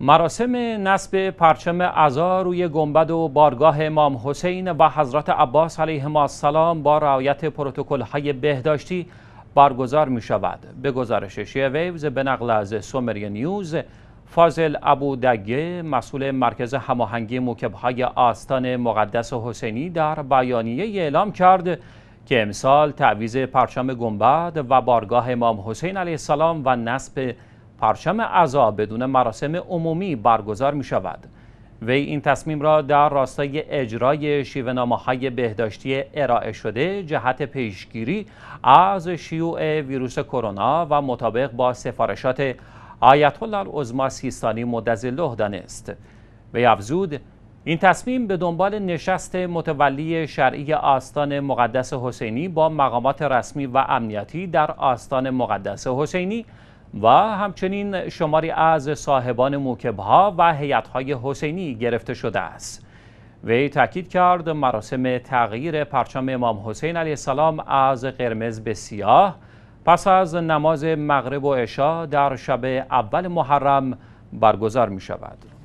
مراسم نصب پرچم عزا روی گنبد و بارگاه امام حسین و حضرت عباس علیهما السلام با رعایت پروتکل های بهداشتی برگزار می شود. به گزارش شیعه ویوز به نقل از سومری نیوز فاضل ابو دگه مسئول مرکز هماهنگی موکب های آستان مقدس حسینی در بیانیه اعلام کرد که امسال تعویز پرچم گنبد و بارگاه امام حسین علیه السلام و نصب پرچم عزا بدون مراسم عمومی برگزار می شود. وی این تصمیم را در راستای اجرای شیوه های بهداشتی ارائه شده جهت پیشگیری از شیوع ویروس کرونا و مطابق با سفارشات آیت الله العظما سیستانی مدظله دانست وی افزود این تصمیم به دنبال نشست متولی شرعی آستان مقدس حسینی با مقامات رسمی و امنیتی در آستان مقدس حسینی و همچنین شماری از صاحبان موکب ها و هیئت های حسینی گرفته شده است وی تاکید کرد مراسم تغییر پرچم امام حسین علیه السلام از قرمز به سیاه پس از نماز مغرب و عشا در شب اول محرم برگزار می شود